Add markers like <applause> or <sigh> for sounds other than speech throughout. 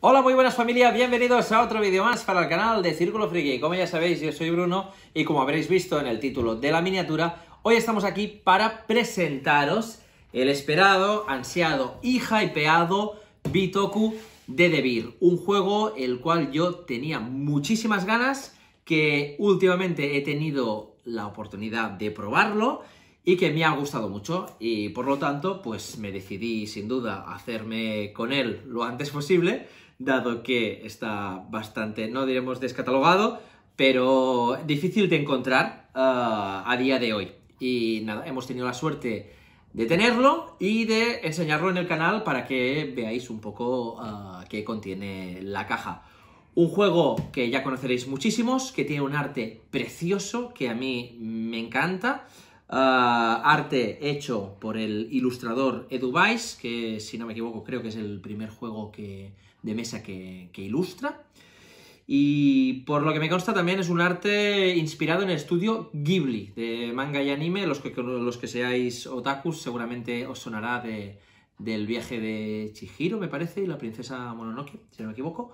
Hola, muy buenas familias bienvenidos a otro vídeo más para el canal de Círculo Friki. Como ya sabéis, yo soy Bruno y como habréis visto en el título de la miniatura, hoy estamos aquí para presentaros el esperado, ansiado y hypeado Bitoku de Devil. un juego el cual yo tenía muchísimas ganas, que últimamente he tenido la oportunidad de probarlo y que me ha gustado mucho y por lo tanto pues me decidí sin duda hacerme con él lo antes posible, dado que está bastante, no diremos descatalogado, pero difícil de encontrar ah, a día de hoy. Y nada, hemos tenido la suerte de tenerlo y de enseñarlo en el canal para que veáis un poco ah, qué contiene la caja. Un juego que ya conoceréis muchísimos, que tiene un arte precioso, que a mí me encanta, Ah, arte hecho por el ilustrador Edu Weiss, que si no me equivoco creo que es el primer juego de mesa que, ilustra. Y por lo que me consta también es un arte inspirado en el estudio Ghibli, de manga y anime. Los que, los que seáis otakus seguramente os sonará del viaje de Chihiro, me parece, y la princesa Mononoke, si no me equivoco.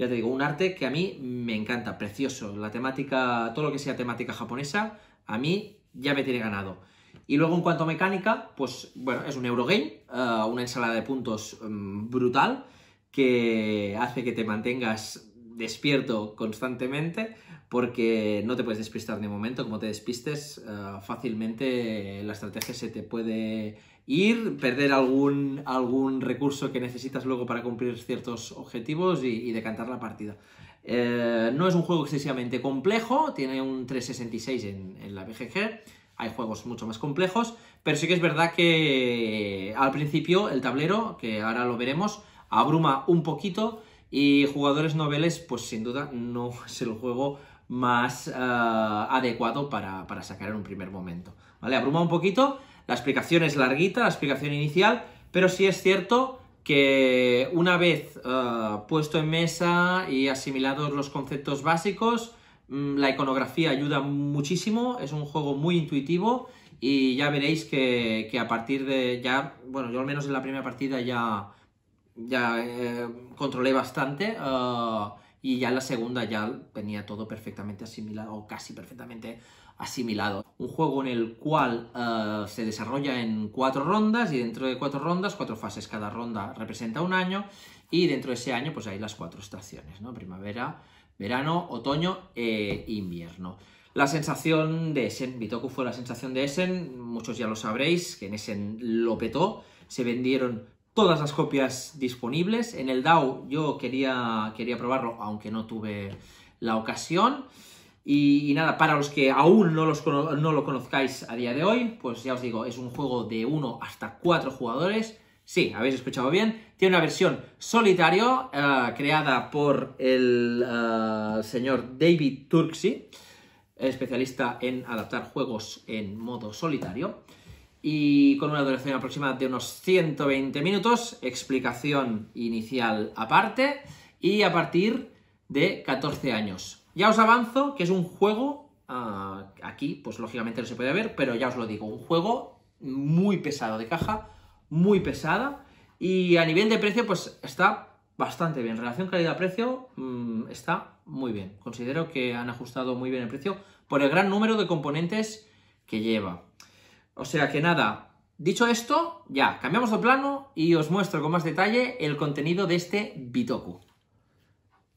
Ya te digo, un arte que a mí me encanta, precioso. La temática, todo lo que sea temática japonesa, a mí ya me tiene ganado. Y luego en cuanto a mecánica, pues bueno, es un Eurogame, eh, una ensalada de puntos mm, brutal que hace que te mantengas despierto constantemente porque no te puedes despistar ni un momento, como te despistes eh, fácilmente la estrategia se te puede ir, perder algún, algún recurso que necesitas luego para cumplir ciertos objetivos y decantar la partida. Eh, no es un juego excesivamente complejo, tiene un 366 en, la BGG, hay juegos mucho más complejos, pero sí que es verdad que eh, al principio el tablero, que ahora lo veremos, abruma un poquito y jugadores noveles, pues sin duda no <laughs> es el juego más eh, adecuado para, para, sacar en un primer momento. ¿Vale? Abruma un poquito, la explicación es larguita, la explicación inicial, pero sí es cierto que una vez eh, puesto en mesa y asimilados los conceptos básicos, mm, la iconografía ayuda muchísimo, es un juego muy intuitivo y ya veréis que, a partir de ya, bueno, yo al menos en la primera partida ya, ya eh, controlé bastante. Eh, y ya la segunda ya tenía todo perfectamente asimilado, o casi perfectamente asimilado. Un juego en el cual eh, se desarrolla en cuatro rondas y dentro de cuatro rondas, cuatro fases, cada ronda representa un año y dentro de ese año pues hay las cuatro estaciones, ¿no? Primavera, verano, otoño e invierno. La sensación de Essen, Bitoku fue la sensación de Essen, muchos ya lo sabréis, que en Essen lo petó, se vendieron todas las copias disponibles. En el DAO yo quería, quería probarlo, aunque no tuve la ocasión. Y, nada, para los que aún no, los, lo conozcáis a día de hoy, pues ya os digo, es un juego de uno hasta cuatro jugadores. Sí, habéis escuchado bien. Tiene una versión solitario eh, creada por el eh, señor David Turksi, especialista en adaptar juegos en modo solitario y con una duración aproximada de unos 120 minutos, explicación inicial aparte y a partir de 14 años. Ya os avanzo que es un juego, ah, aquí pues lógicamente no se puede ver, pero ya os lo digo, un juego muy pesado de caja, muy pesada y a nivel de precio pues está bastante bien. Relación calidad-precio mm, está muy bien. Considero que han ajustado muy bien el precio por el gran número de componentes que lleva. O sea que nada, dicho esto, ya, cambiamos de plano y os muestro con más detalle el contenido de este Bitoku.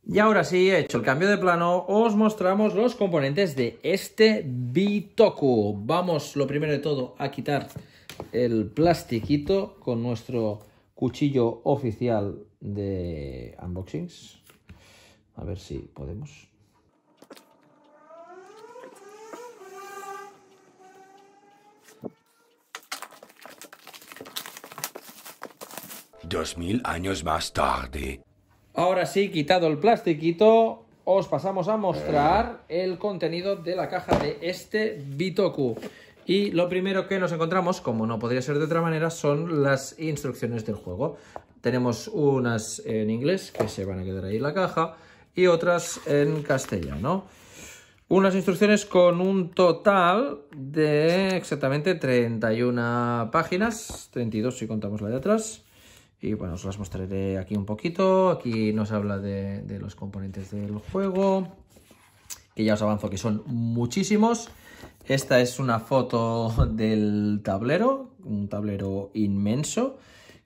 Y ahora sí, hecho el cambio de plano, os mostramos los componentes de este Bitoku. Vamos, lo primero de todo, a quitar el plastiquito con nuestro cuchillo oficial de unboxings. A ver si podemos. dos mil años más tarde. Ahora sí, quitado el plastiquito, os pasamos a mostrar el contenido de la caja de este Bitoku. Y lo primero que nos encontramos, como no podría ser de otra manera, son las instrucciones del juego. Tenemos unas en inglés, que se van a quedar ahí en la caja, y otras en castellano. Unas instrucciones con un total de exactamente 31 páginas, 32 si contamos la de atrás. Y bueno, os las mostraré aquí un poquito. Aquí nos habla de, los componentes del juego, que ya os avanzo que son muchísimos. Esta es una foto del tablero, un tablero inmenso,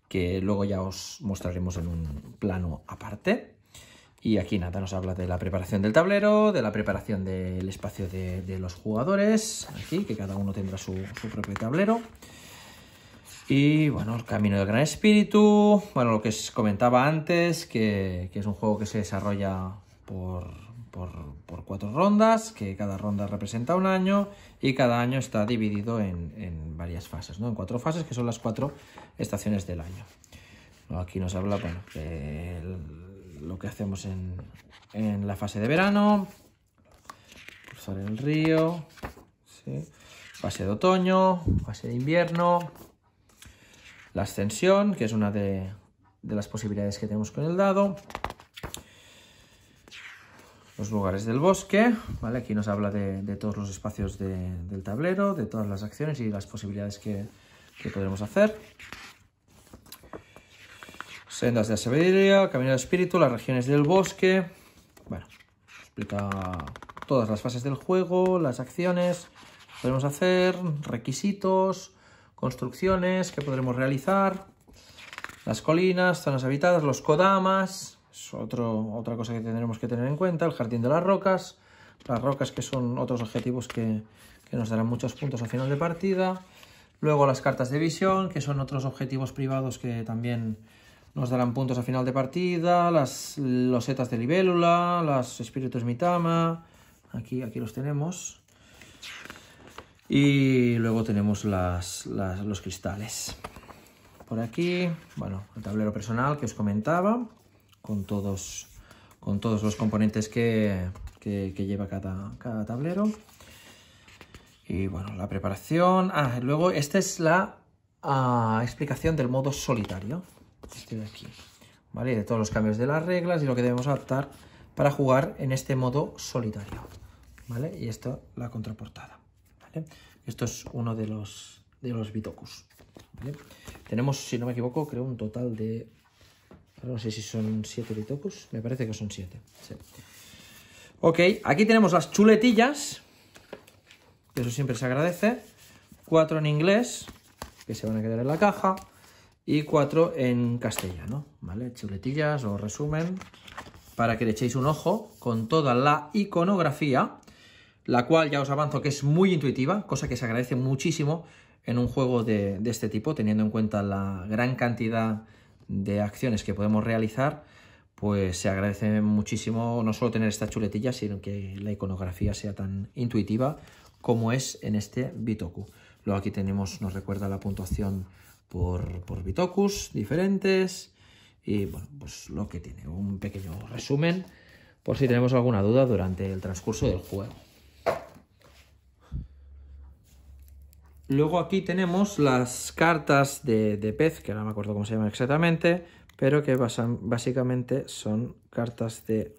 que luego ya os mostraremos en un plano aparte. Y aquí nada, nos habla de la preparación del tablero, de la preparación del espacio de, los jugadores, aquí, que cada uno tendrá su propio tablero. Y bueno, el Camino del Gran Espíritu, bueno, lo que os comentaba antes, que, es un juego que se desarrolla por, cuatro rondas, que cada ronda representa un año y cada año está dividido en, varias fases, ¿no? En cuatro fases, que son las cuatro estaciones del año. Aquí nos habla, bueno, de lo que hacemos en, en la fase de verano, cruzar el río, fase de otoño, fase de invierno, la ascensión, que es una de, las posibilidades que tenemos con el dado. Los lugares del bosque, ¿vale? Aquí nos habla de, todos los espacios del tablero, de todas las acciones y las posibilidades que, que podremos hacer. Sendas de sabiduría, camino de espíritu, las regiones del bosque. Bueno, explica todas las fases del juego, las acciones que podemos hacer, requisitos, construcciones que podremos realizar, las colinas, zonas habitadas, los kodamas, es otro, otra cosa que tendremos que tener en cuenta, el jardín de las rocas, las rocas que son otros objetivos que, nos darán muchos puntos a final de partida, luego las cartas de visión, que son otros objetivos privados que también nos darán puntos a final de partida, las losetas de libélula, los espíritus mitama, aquí, aquí los tenemos, y luego tenemos las, los cristales. Por aquí, bueno, el tablero personal que os comentaba, con todos, con todos los componentes que, lleva cada, tablero. Y bueno, la preparación. Ah, luego esta es la ah, explicación del modo solitario. Este de aquí. ¿Vale? De todos los cambios de las reglas y lo que debemos adaptar para jugar en este modo solitario. ¿Vale? Y esto, la contraportada. ¿eh? Esto es uno de los, de los Bitokus. Tenemos, si no me equivoco, creo un total de... No sé si son 7 Bitokus. Me parece que son 7. Ok, aquí tenemos las chuletillas. Que eso siempre se agradece. 4 en inglés, que se van a quedar en la caja. Y cuatro en castellano, ¿vale? Chuletillas o resumen para que le echéis un ojo con toda la iconografía la cual ya os avanzo que es muy intuitiva, cosa que se agradece muchísimo en un juego de, este tipo, teniendo en cuenta la gran cantidad de acciones que podemos realizar, pues se agradece muchísimo no solo tener esta chuletilla, sino que la iconografía sea tan intuitiva como es en este Bitoku. Luego aquí tenemos, nos recuerda la puntuación por, por Bitokus diferentes y bueno, pues lo que tiene, un pequeño resumen por si tenemos alguna duda durante el transcurso del juego. Luego aquí tenemos las cartas de, pez, que ahora no me acuerdo cómo se llaman exactamente, pero que básicamente son cartas de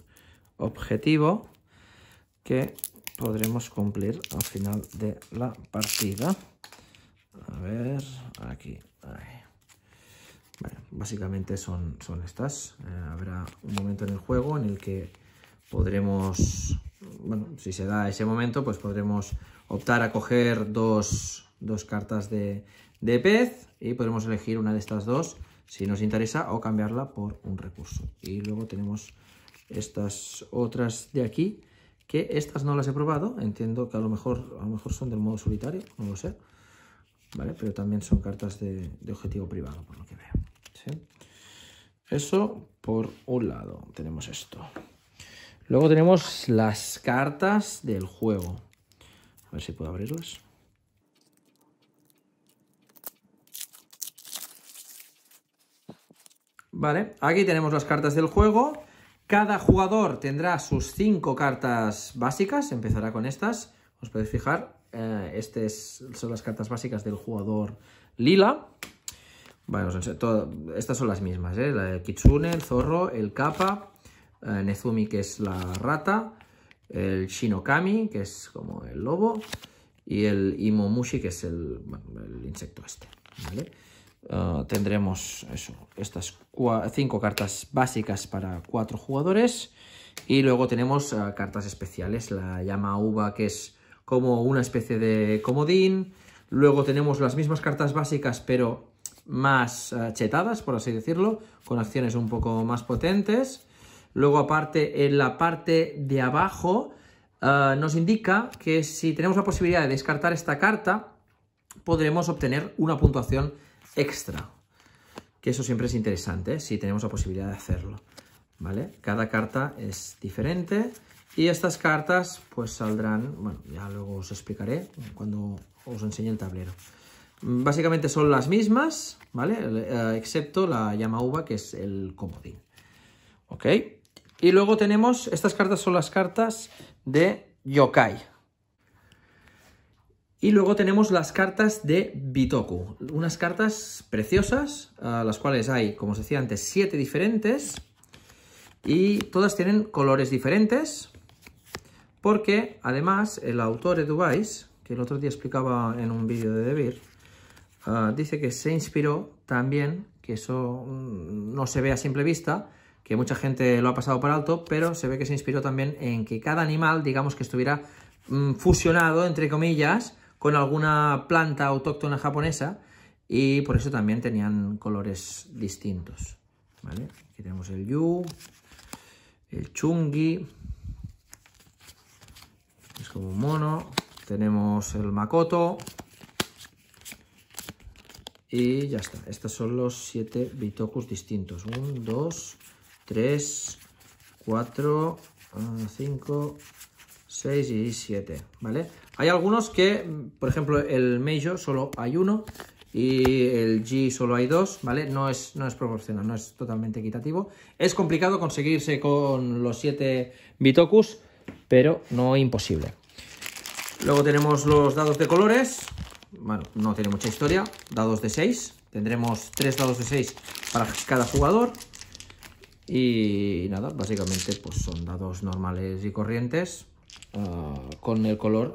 objetivo que podremos cumplir al final de la partida. A ver, aquí. básicamente son, son estas. Eh, habrá un momento en el juego en el que podremos, bueno, si se da ese momento, pues podremos optar a coger dos, cartas de, pez y podremos elegir una de estas dos si nos interesa o cambiarla por un recurso. Y luego tenemos estas otras de aquí, que estas no las he probado, entiendo que a lo mejor, a lo mejor son del modo solitario, no lo sé, Pero también son cartas de, objetivo privado, por lo que veo. Eso por un lado, tenemos esto. Luego tenemos las cartas del juego. A ver si puedo abrirlas. Vale, aquí tenemos las cartas del juego. Cada jugador tendrá sus cinco cartas básicas. Empezará con estas. Os podéis fijar. Eh, estas son las cartas básicas del jugador lila. Bueno, estas son las mismas. El eh, La Kitsune, el zorro, el capa, eh, Nezumi, que es la rata, el Shinokami, que es como el lobo, y el Imomushi, que es el, insecto este. Eh, tendremos estas cinco cartas básicas para cuatro jugadores. Y luego tenemos eh, cartas especiales, la llama uva, que es como una especie de comodín. Luego tenemos las mismas cartas básicas, pero más chetadas, por así decirlo, con acciones un poco más potentes. Luego, aparte, en la parte de abajo eh, nos indica que si tenemos la posibilidad de descartar esta carta, podremos obtener una puntuación extra. Que eso siempre es interesante, ¿eh? si tenemos la posibilidad de hacerlo. ¿Vale? Cada carta es diferente. Y estas cartas, pues saldrán, bueno, ya luego os explicaré cuando os enseñe el tablero. Básicamente son las mismas, ¿vale? Eh, excepto la llama uva, que es el comodín. ¿Ok? Y luego tenemos, estas cartas son las cartas de Yokai. Y luego tenemos las cartas de Bitoku, unas cartas preciosas, las cuales hay, como os decía antes, siete diferentes. Y todas tienen colores diferentes, porque además el autor Edubais, que el otro día explicaba en un vídeo de Debir, ah, dice que se inspiró también, que eso mm, no se ve a simple vista, que mucha gente lo ha pasado por alto, pero se ve que se inspiró también en que cada animal, digamos que estuviera mm, fusionado, entre comillas, con alguna planta autóctona japonesa y por eso también tenían colores distintos. ¿vale? Aquí tenemos el yu, el chungi, es como un mono, tenemos el makoto y ya está. Estos son los siete bitokus distintos. Un, dos. 3, 4, 5, 6 y 7, ¿vale? Hay algunos que, por ejemplo, el Meijo solo hay uno y el G solo hay dos, ¿vale? No es, no es proporcional, no es totalmente equitativo. Es complicado conseguirse con los 7 bitokus, pero no imposible. Luego tenemos los dados de colores. Bueno, no tiene mucha historia. Dados de 6. Tendremos 3 dados de 6 para cada jugador. Y nada, básicamente pues son dados normales y corrientes ah, con el color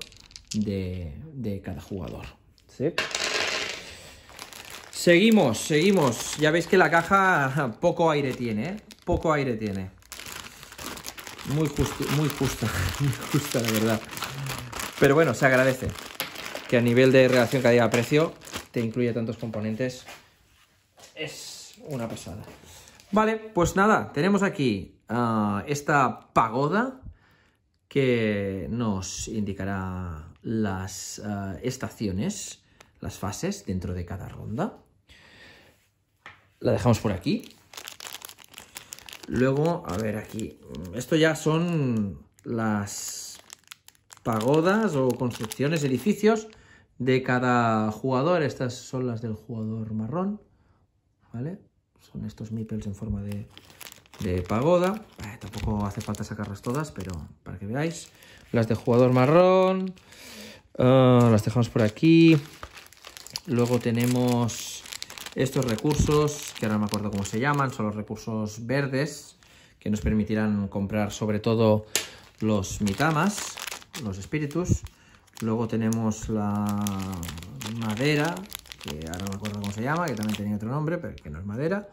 de, cada jugador. ¿sí? Seguimos, seguimos. Ya veis que la caja poco aire tiene, ¿eh? Poco aire tiene. Muy, justo, muy justa, <laughs> muy justa la verdad. Pero bueno, se agradece que a nivel de relación calidad-precio te incluya tantos componentes. Es una pasada. Vale, pues nada, tenemos aquí ah, esta pagoda que nos indicará las ah, estaciones, las fases dentro de cada ronda. La dejamos por aquí. Luego, a ver aquí, esto ya son las pagodas o construcciones, edificios de cada jugador. Estas son las del jugador marrón, ¿vale? Son estos mitos en forma de, pagoda. Eh, tampoco hace falta sacarlas todas, pero para que veáis. Las de jugador marrón. Ah, las dejamos por aquí. Luego tenemos estos recursos, que ahora no me acuerdo cómo se llaman, son los recursos verdes, que nos permitirán comprar sobre todo los mitamas, los espíritus. Luego tenemos la madera, que ahora no me acuerdo cómo se llama, que también tenía otro nombre, pero que no es madera,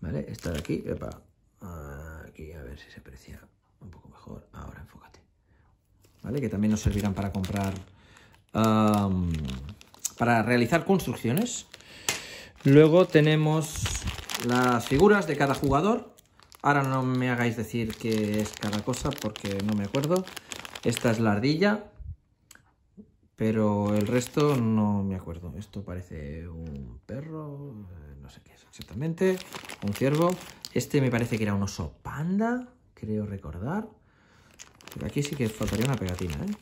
¿vale? Esta de aquí, aquí a ver si se aprecia un poco mejor, ahora enfócate, ¿vale? Que también nos servirán para comprar, para realizar construcciones. Luego tenemos las figuras de cada jugador. Ahora no me hagáis decir qué es cada cosa porque no me acuerdo. Esta es la ardilla, pero el resto no me acuerdo. Esto parece un perro, eh, no sé qué es exactamente, un ciervo. Este me parece que era un oso panda, creo recordar. Pero aquí sí que faltaría una pegatina, ¿eh?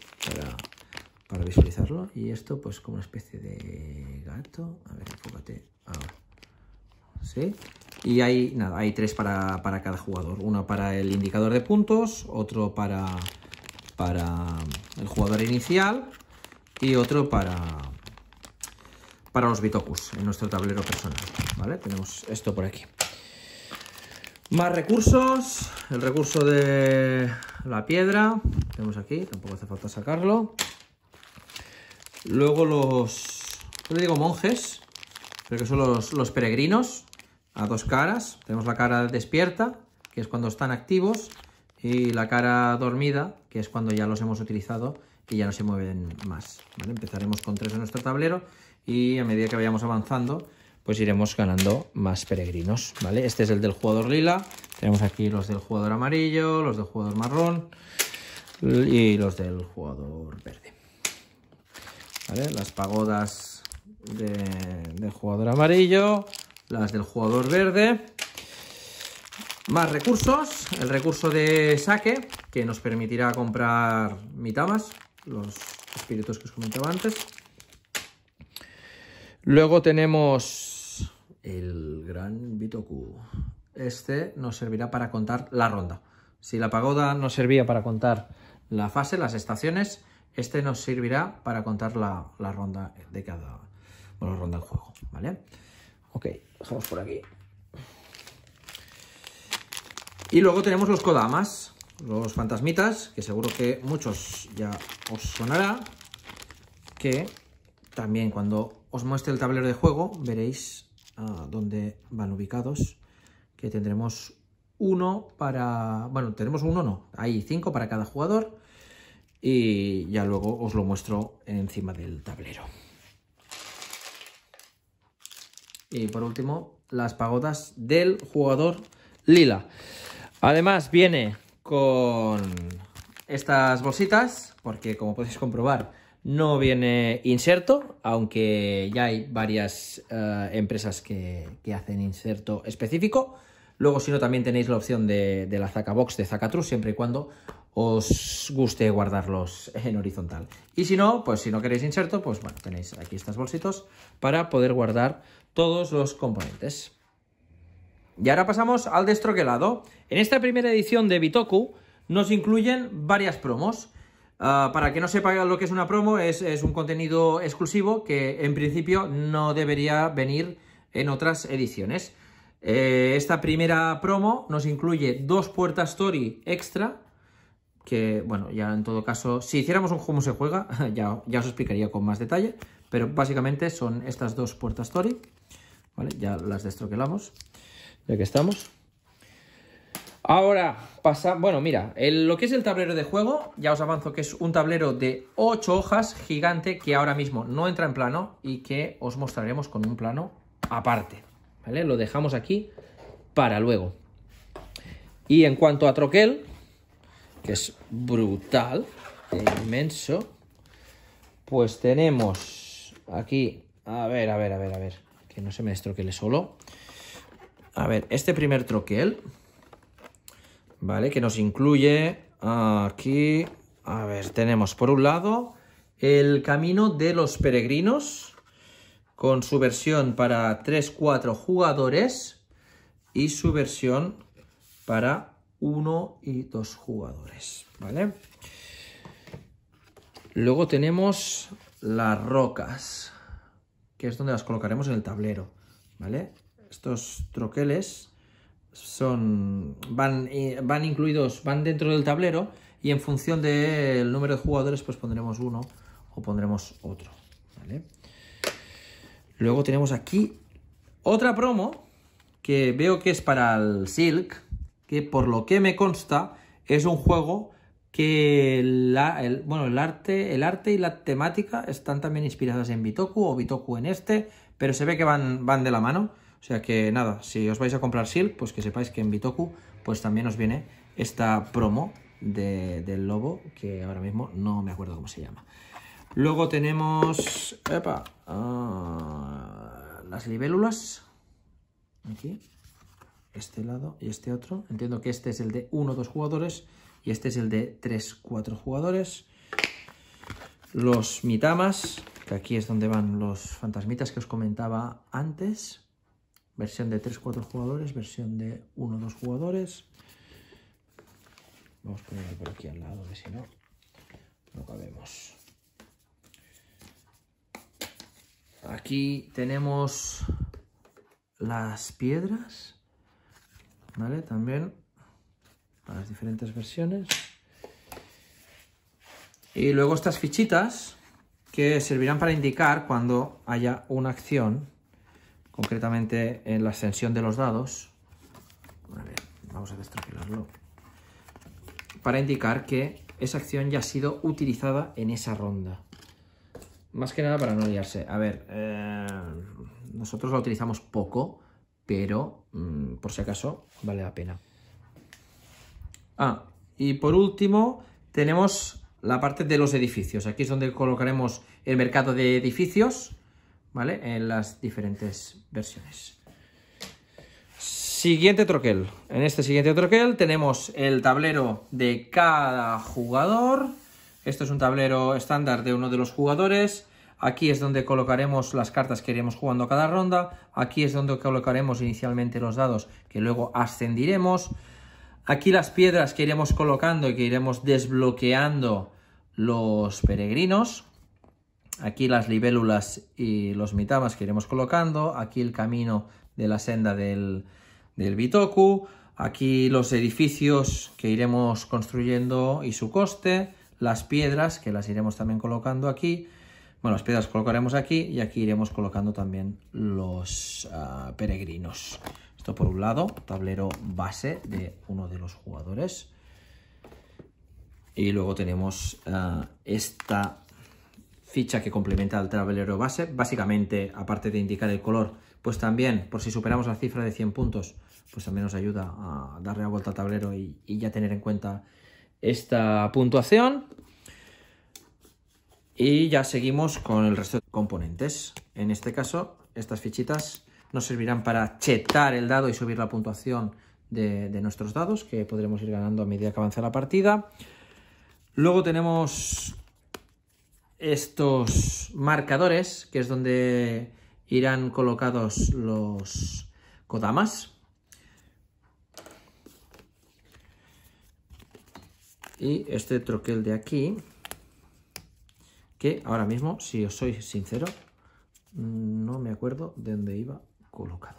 Para, visualizarlo. Y esto pues como una especie de gato. A ver, enfócate ahora. ¿Sí? Y hay, nada, hay tres para, cada jugador. Uno para el indicador de puntos, otro para, para el jugador inicial y otro para, para los Bitokus en nuestro tablero personal. Tenemos esto por aquí. Más recursos, el recurso de la piedra, tenemos aquí, tampoco hace falta sacarlo. Luego los, le digo monjes, pero que son los, los peregrinos, a dos caras. Tenemos la cara despierta, que es cuando están activos, y la cara dormida, que es cuando ya los hemos utilizado y ya no se mueven más. Empezaremos con tres en nuestro tablero y a medida que vayamos avanzando, pues iremos ganando más peregrinos. ¿vale? Este es el del jugador lila, tenemos aquí los del jugador amarillo, los del jugador marrón y los del jugador verde. Las pagodas del jugador amarillo, las del jugador verde. Más recursos, el recurso de saque, que nos permitirá comprar mitamas, los espíritus que os comentaba antes. Luego tenemos el gran Bitoku. Este nos servirá para contar la ronda. Si la pagoda nos servía para contar la fase, las estaciones, este nos servirá para contar la, ronda de cada... Bueno, ronda del juego, ¿vale? Ok, vamos por aquí. Y luego tenemos los Kodamas, los fantasmitas, que seguro que muchos ya os sonará, que también cuando os muestre el tablero de juego veréis a ah, dónde van ubicados, que tendremos uno para... bueno, tenemos uno no, hay cinco para cada jugador y ya luego os lo muestro encima del tablero. Y por último, las pagodas del jugador lila. Además viene con estas bolsitas, porque como podéis comprobar, no viene inserto, aunque ya hay varias eh, empresas que, hacen inserto específico. Luego, si no, también tenéis la opción de, la Zaca Box de Zacatrus, siempre y cuando os guste guardarlos en horizontal. Y si no, pues si no queréis inserto, pues bueno, tenéis aquí estas bolsitos para poder guardar todos los componentes. Y ahora pasamos al destroquelado. En esta primera edición de Bitoku nos incluyen varias promos. Ah, para que no sepa lo que es una promo, es, un contenido exclusivo que en principio no debería venir en otras ediciones. Eh, esta primera promo nos incluye dos puertas story extra, que bueno, ya en todo caso, si hiciéramos un como se juega, <laughs> ya, ya os explicaría con más detalle, pero básicamente son estas dos puertas story. Ya las destroquelamos, ya que estamos. Ahora, pasa, bueno, mira, lo que es el tablero de juego, ya os avanzo que es un tablero de 8 hojas gigante que ahora mismo no entra en plano y que os mostraremos con un plano aparte, Lo dejamos aquí para luego. Y en cuanto a troquel, que es brutal, e inmenso, pues tenemos aquí, a ver, a ver, a ver, a ver que no se me destroquele solo. A ver, este primer troquel, ¿vale? Que nos incluye aquí, a ver, tenemos por un lado el camino de los peregrinos, con su versión para 3-4 jugadores y su versión para 1 y 2 jugadores, ¿vale? Luego tenemos las rocas que es donde las colocaremos en el tablero, ¿vale? Estos troqueles son, van, eh, van incluidos, van dentro del tablero y en función del número de jugadores pues pondremos uno o pondremos otro, ¿vale? Luego tenemos aquí otra promo que veo que es para el Silk, que por lo que me consta es un juego que el, bueno, el, arte, el arte y la temática están también inspiradas en Bitoku o Bitoku en este, pero se ve que van, van de la mano. O sea que nada, si os vais a comprar SIL, pues que sepáis que en Bitoku pues también os viene esta promo del lobo, que ahora mismo no me acuerdo cómo se llama. Luego tenemos... Ah, las libélulas. Aquí. Este lado y este otro. Entiendo que este es el de uno o dos jugadores. Y este es el de 3-4 jugadores. Los mitamas, que aquí es donde van los fantasmitas que os comentaba antes. Versión de 3-4 jugadores, versión de 1-2 jugadores. Vamos a ponerlo por aquí al lado, que si no, no cabemos. Aquí tenemos las piedras, ¿vale? También las diferentes versiones. Y luego estas fichitas que servirán para indicar cuando haya una acción, concretamente en la ascensión de los dados. vamos a Para indicar que esa acción ya ha sido utilizada en esa ronda. Más que nada para no liarse. A ver, eh, nosotros la utilizamos poco, pero mm, por si acaso vale la pena. Ah, y por último tenemos la parte de los edificios. Aquí es donde colocaremos el mercado de edificios, ¿vale? En las diferentes versiones. Siguiente troquel. En este siguiente troquel tenemos el tablero de cada jugador. Esto es un tablero estándar de uno de los jugadores. Aquí es donde colocaremos las cartas que iremos jugando cada ronda. Aquí es donde colocaremos inicialmente los dados que luego ascendiremos. Aquí las piedras que iremos colocando y que iremos desbloqueando los peregrinos. Aquí las libélulas y los mitamas que iremos colocando. Aquí el camino de la senda del, Bitoku. Aquí los edificios que iremos construyendo y su coste. Las piedras que las iremos también colocando aquí. Bueno, las piedras colocaremos aquí y aquí iremos colocando también los ah, peregrinos. Esto por un lado, tablero base de uno de los jugadores. Y luego tenemos eh, esta ficha que complementa al tablero base. Básicamente, aparte de indicar el color, pues también, por si superamos la cifra de 100 puntos, pues también nos ayuda a darle la vuelta al tablero y, y ya tener en cuenta esta puntuación. Y ya seguimos con el resto de componentes. En este caso, estas fichitas nos servirán para chetar el dado y subir la puntuación de, nuestros dados, que podremos ir ganando a medida que avanza la partida. Luego tenemos estos marcadores, que es donde irán colocados los kodamas. Y este troquel de aquí, que ahora mismo, si os soy sincero, no me acuerdo de dónde iba colocado.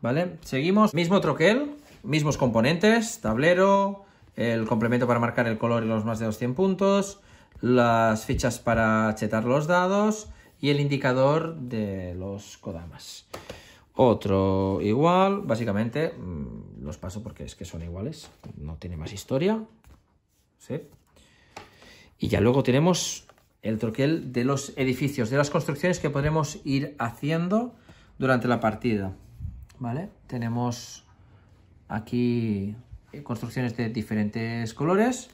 ¿Vale? Seguimos. Mismo troquel, mismos componentes, tablero, el complemento para marcar el color y los más de los puntos, las fichas para chetar los dados y el indicador de los kodamas. Otro igual, básicamente mm, los paso porque es que son iguales, no tiene más historia. ¿Sí? Y ya luego tenemos el troquel de los edificios, de las construcciones que podremos ir haciendo durante la partida. ¿Vale? Tenemos aquí eh, construcciones de diferentes colores.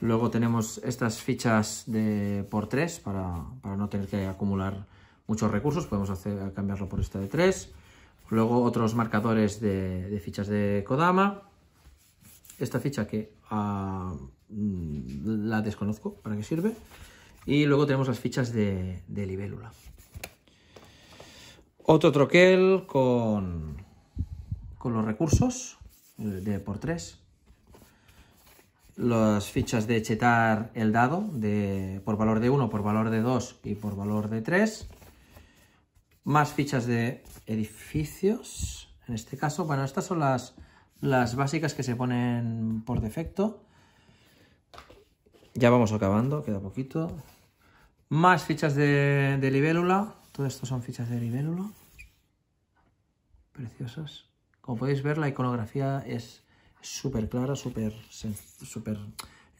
Luego tenemos estas fichas de por tres para, no tener que acumular muchos recursos. Podemos hacer, cambiarlo por esta de 3. Luego otros marcadores de, fichas de Kodama. Esta ficha que ah, mm, la desconozco para qué sirve. Y luego tenemos las fichas de, libélula. Otro troquel con, los recursos de por tres. las fichas de chetar el dado por valor de 1, por valor de 2 y por valor de 3. Más fichas de edificios, en este caso. Bueno, estas son las, las básicas que se ponen por defecto ya vamos acabando, queda poquito. Más fichas de, libélula. Todo esto son fichas de libélula. Preciosas. Como podéis ver, la iconografía es súper clara, súper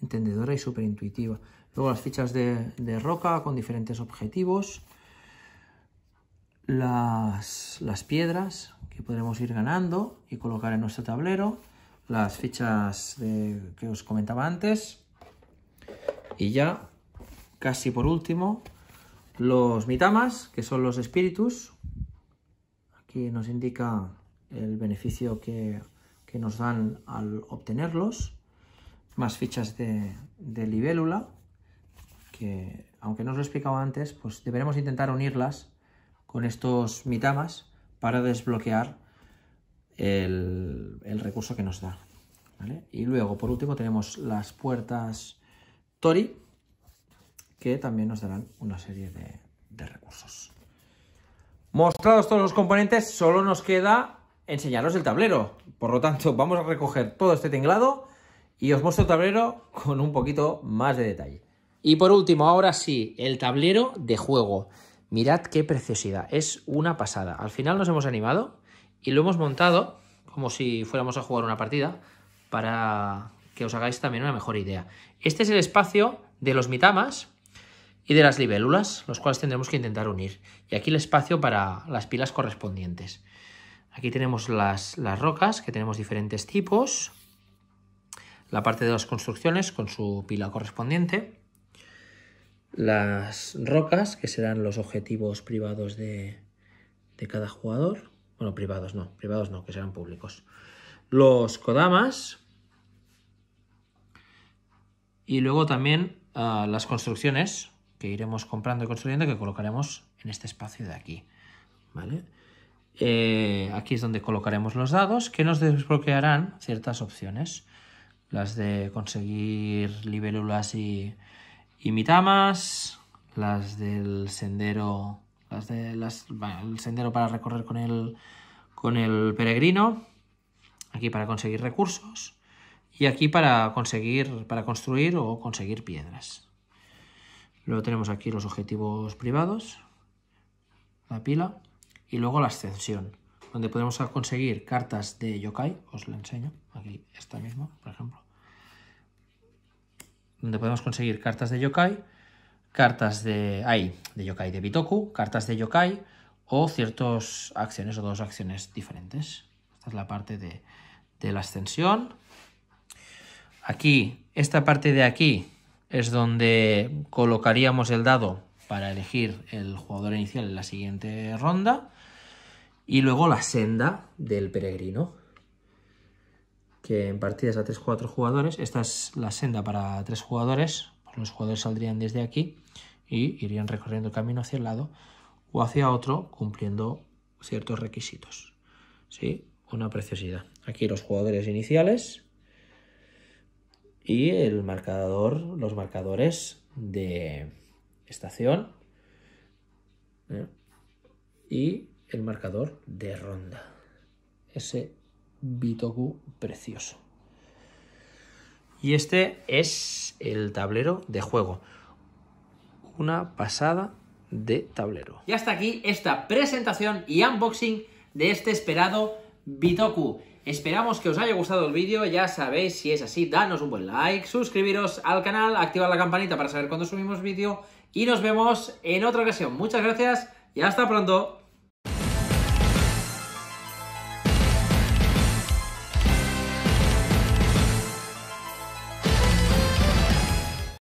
entendedora y súper intuitiva. Luego las fichas de, roca con diferentes objetivos. Las, piedras que podremos ir ganando y colocar en nuestro tablero. Las fichas que os comentaba antes y ya, casi por último, los mitamas, que son los espíritus. Aquí nos indica el beneficio que, nos dan al obtenerlos. Más fichas de, libélula, que aunque no os lo he explicado antes, pues deberemos intentar unirlas con estos mitamas para desbloquear el, recurso que nos da. Y luego, por último, tenemos las puertas Tori, que también nos darán una serie de, recursos. Mostrados todos los componentes, solo nos queda enseñaros el tablero. Por lo tanto, vamos a recoger todo este tinglado y os muestro el tablero con un poquito más de detalle. Y por último, ahora sí, el tablero de juego. Mirad qué preciosidad, es una pasada. Al final nos hemos animado y lo hemos montado como si fuéramos a jugar una partida para que os hagáis también una mejor idea. Este es el espacio de los mitamas y de las libélulas, los cuales tendremos que intentar unir. Y aquí el espacio para las pilas correspondientes. Aquí tenemos las, rocas, que tenemos diferentes tipos. La parte de las construcciones con su pila correspondiente. Las rocas, que serán los objetivos privados de, de cada jugador. Bueno, privados no, privados no, que serán públicos. Los kodamas, y luego también ah, las construcciones que iremos comprando y construyendo que colocaremos en este espacio de aquí. ¿vale? Eh, aquí es donde colocaremos los dados que nos desbloquearán ciertas opciones. Las de conseguir libélulas y, mitamas, las del sendero, las de el sendero para recorrer con con el peregrino, aquí para conseguir recursos, y aquí para conseguir, para construir o conseguir piedras. Luego tenemos aquí los objetivos privados, la pila y luego la ascensión, donde podemos conseguir cartas de yokai, os la enseño, aquí esta misma, por ejemplo, donde podemos conseguir cartas de yokai, cartas de, ay, de yokai de Bitoku, cartas de yokai o ciertas acciones o dos acciones diferentes. Esta es la parte de, de la ascensión. Aquí, esta parte de aquí es donde colocaríamos el dado para elegir el jugador inicial en la siguiente ronda. Y luego la senda del peregrino, que en partidas a 3-4 jugadores, esta es la senda para 3 jugadores, pues los jugadores saldrían desde aquí y irían recorriendo el camino hacia el lado o hacia otro cumpliendo ciertos requisitos. ¿Sí? Una preciosidad. Aquí los jugadores iniciales, y el marcador, los marcadores de estación ¿eh? y el marcador de ronda. Ese Bitoku precioso. Y este es el tablero de juego. Una pasada de tablero. Y hasta aquí esta presentación y unboxing de este esperado Bitoku. Esperamos que os haya gustado el vídeo, ya sabéis, si es así, danos un buen like, suscribiros al canal, activar la campanita para saber cuando subimos vídeo y nos vemos en otra ocasión. Muchas gracias y hasta pronto.